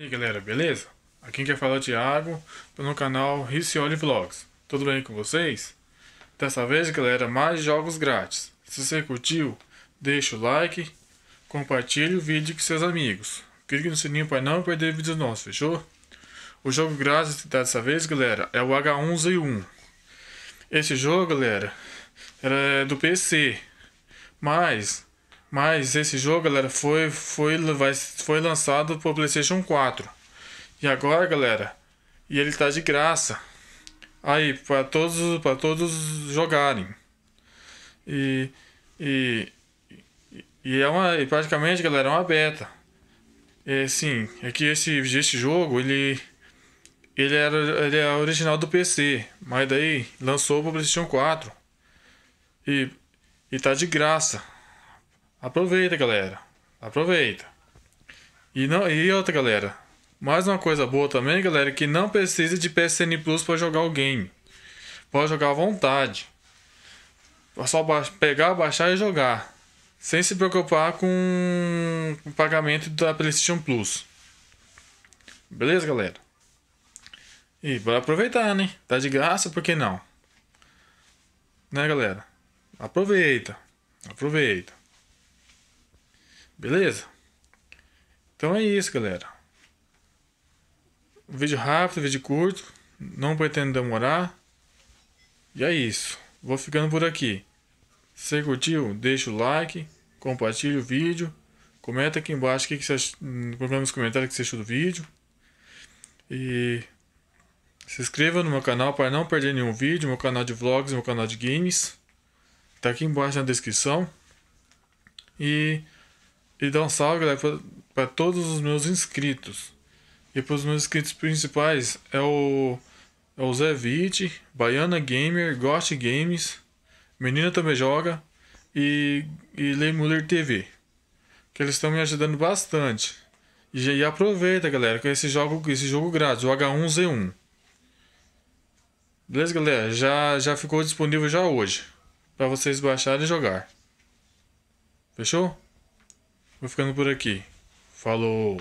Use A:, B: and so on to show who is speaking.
A: E aí galera, beleza? Aqui quem falar é o Thiago, tô no canal Ricioli Vlogs. Tudo bem com vocês? Dessa vez galera, mais jogos grátis. Se você curtiu, deixa o like, compartilhe o vídeo com seus amigos. Clique no sininho para não perder vídeos nossos, fechou? O jogo grátis tá dessa vez galera, é o H1Z1. Esse jogo galera, era do PC, mas mas esse jogo, galera, foi, foi, vai, foi lançado pro PlayStation 4. E agora, galera, e ele está de graça. Aí, para todos, para todos jogarem. E, e, e é uma, praticamente, galera, é uma beta. É, sim, é que esse, esse jogo, ele, ele era, ele é original do PC, mas daí lançou o PlayStation 4. E, e tá de graça. Aproveita, galera. Aproveita. E, não, e outra, galera. Mais uma coisa boa também, galera, é que não precisa de PSN Plus para jogar o game. Pode jogar à vontade. É só pegar, baixar e jogar. Sem se preocupar com o pagamento da PlayStation Plus. Beleza, galera? E vai aproveitar, né? Tá de graça, por que não? Né, galera? Aproveita. Aproveita. Beleza? Então é isso, galera. Vídeo rápido, vídeo curto. Não pretendo demorar. E é isso. Vou ficando por aqui. Se curtiu, deixa o like, compartilha o vídeo. Comenta aqui embaixo o que, você achou, hum, nos comentários que você achou do vídeo. E se inscreva no meu canal para não perder nenhum vídeo, meu canal de vlogs, meu canal de games. Tá aqui embaixo na descrição. E e dá um salve, galera, para todos os meus inscritos. E para os meus inscritos principais é o, é o Zé Vite, Baiana Gamer, Ghost Games, Menina Também Joga e, e Lemuller TV. Que eles estão me ajudando bastante. E, e aproveita, galera, com esse jogo, esse jogo grátis, o H1Z1. Beleza, galera? Já, já ficou disponível já hoje. Para vocês baixarem e jogar. Fechou? Vou ficando por aqui. Falou!